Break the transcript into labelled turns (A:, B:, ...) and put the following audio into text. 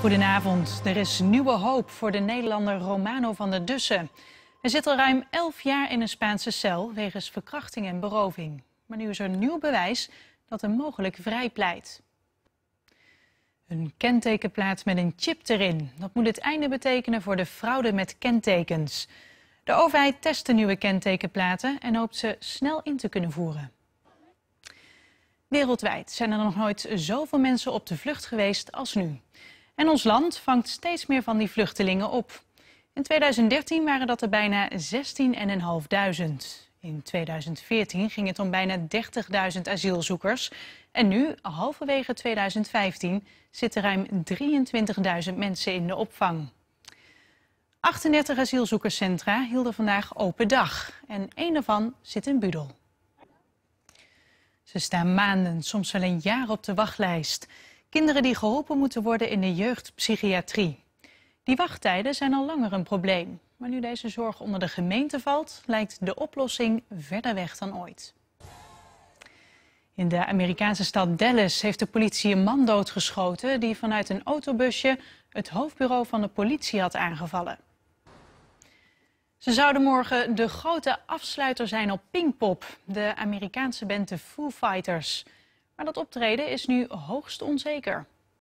A: Goedenavond. Er is nieuwe hoop voor de Nederlander Romano van der Dussen. Hij zit al ruim 11 jaar in een Spaanse cel wegens verkrachting en beroving. Maar nu is er nieuw bewijs dat hem mogelijk vrij pleit. Een kentekenplaat met een chip erin. Dat moet het einde betekenen voor de fraude met kentekens. De overheid test de nieuwe kentekenplaten en hoopt ze snel in te kunnen voeren. Wereldwijd zijn er nog nooit zoveel mensen op de vlucht geweest als nu. En ons land vangt steeds meer van die vluchtelingen op. In 2013 waren dat er bijna 16.500. In 2014 ging het om bijna 30.000 asielzoekers. En nu, halverwege 2015, zitten ruim 23.000 mensen in de opvang. 38 asielzoekerscentra hielden vandaag open dag. En één daarvan zit in Budel. Ze staan maanden, soms wel een jaar op de wachtlijst. Kinderen die geholpen moeten worden in de jeugdpsychiatrie. Die wachttijden zijn al langer een probleem. Maar nu deze zorg onder de gemeente valt, lijkt de oplossing verder weg dan ooit. In de Amerikaanse stad Dallas heeft de politie een man doodgeschoten die vanuit een autobusje het hoofdbureau van de politie had aangevallen. Ze zouden morgen de grote afsluiter zijn op Pinkpop, de Amerikaanse band The Foo Fighters. Maar dat optreden is nu hoogst onzeker.